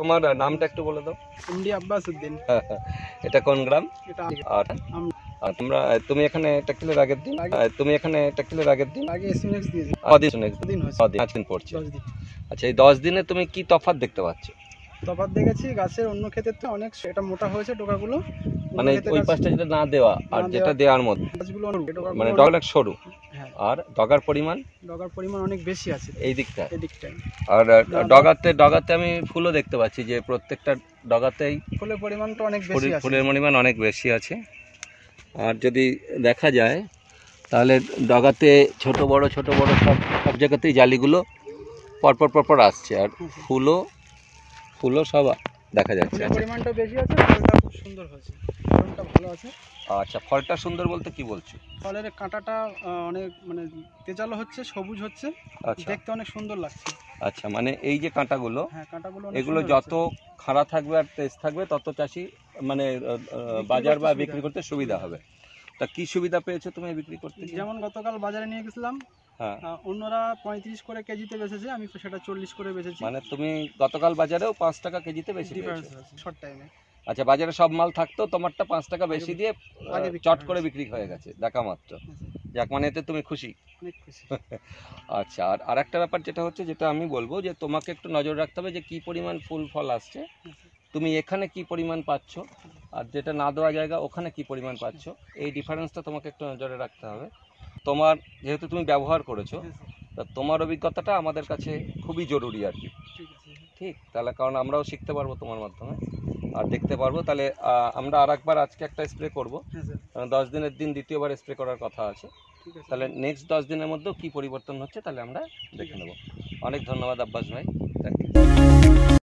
তোমার নামটা একটু বলে দাও ইন্ডি আব্বাস উদ্দিন হ্যাঁ, হ্যাঁ। এটা কোন গ্রাম আর তোমরা তুমি এখানে একটা কিলোর আগের দিন তুমি এখানে একটা কিলোর আগের দিন আগে এসএমএক্স দিয়েছি কদিন দিন পড়ছে আচ্ছা এই দশ দিনে তুমি কি তফাৎ দেখতে পাচ্ছ তফাৎ দেখেছি গাছের অন্য ক্ষেতের তো অনেক সেটা মোটা হয়েছে টোকাগুলো মানে, মানে ওই পাশটা যেটা না দেওয়া আর যেটা দেওয়ার মধ্যে মানে ডগার সরু হ্যাঁ। আর ডগার পরিমাণ ডগার পরিমাণ অনেক বেশি আছে এই দিকটা এই দিকটা আর ডগাতে ডগাতে আমি ফুলও দেখতে পাচ্ছি যে প্রত্যেকটা ডগাতেই ফুলের পরিমাণটা অনেক বেশি আছে ফুলের পরিমাণ অনেক বেশি আছে আর যদি দেখা যায় তাহলে ডগাতে ছোট বড় ছোট বড় সব সব জায়গাতেই জালিগুলো পরপর পরপর আসছে আর হ্যাঁ, হ্যাঁ। ফুলও ফুলও সব দেখা যাচ্ছে আচ্ছা। পরিমাণটা বেশি আছে ফলটা খুব সুন্দর হয়েছে ফলটা ভালো আছে আচ্ছা ফলটা সুন্দর বলতে কি বলছো ফলের কাঁটাটা অনেক মানে তেজালো হচ্ছে সবুজ হচ্ছে আচ্ছা। দেখতে অনেক সুন্দর লাগছে আচ্ছা মানে এই যে কাঁটাগুলো হ্যাঁ কাঁটাগুলো এগুলো যত খাড়া থাকবে আর তেজ থাকবে তত চাষি মানে বাজার বা বিক্রি করতে সুবিধা হবে তা কি সুবিধা পেয়েছো তুমি বিক্রি করতে যেমন গতকাল বাজারে নিয়ে গেছিলাম হ্যাঁ। অন্যরা পঁয়ত্রিশ করে কেজিতে বেচেছে আমি সেটা চল্লিশ করে বেচেছি মানে তুমি গতকাল বাজারেও পাঁচ টাকা কেজিতে বেশি শর্ট টাইমে আচ্ছা বাজারে সব মাল থাকতো তোমারটা পাঁচ টাকা বেশি দিয়ে চট করে বিক্রি হয়ে গেছে দেখা মাত্র আচ্ছা। যাক মানে এতে তুমি খুশি আচ্ছা আর আর একটা ব্যাপার যেটা হচ্ছে যেটা আমি বলবো যে তোমাকে একটু নজর রাখতে হবে যে কি পরিমাণ ফুল ফল আসছে আচ্ছা। তুমি এখানে কি পরিমাণ পাচ্ছ আর যেটা না দেওয়া জায়গা ওখানে কি পরিমাণ পাচ্ছ এই ডিফারেন্সটা তোমাকে একটু নজরে রাখতে হবে তোমার যেহেতু তুমি ব্যবহার করেছো তা তোমার অভিজ্ঞতাটা আমাদের কাছে খুবই জরুরি আর কি ঠিক তাহলে কারণ আমরাও শিখতে পারবো তোমার মাধ্যমে আর দেখতে পারবো তাহলে আমরা আর একবার আজকে একটা স্প্রে করবো হ্যাঁ, দশ দিনের দিন দ্বিতীয়বার স্প্রে করার কথা আছে তাহলে নেক্সট দশ দিনের মধ্যেও কি পরিবর্তন হচ্ছে তাহলে আমরা দেখে নেবো অনেক ধন্যবাদ আব্বাস ভাই থ্যাংক ইউ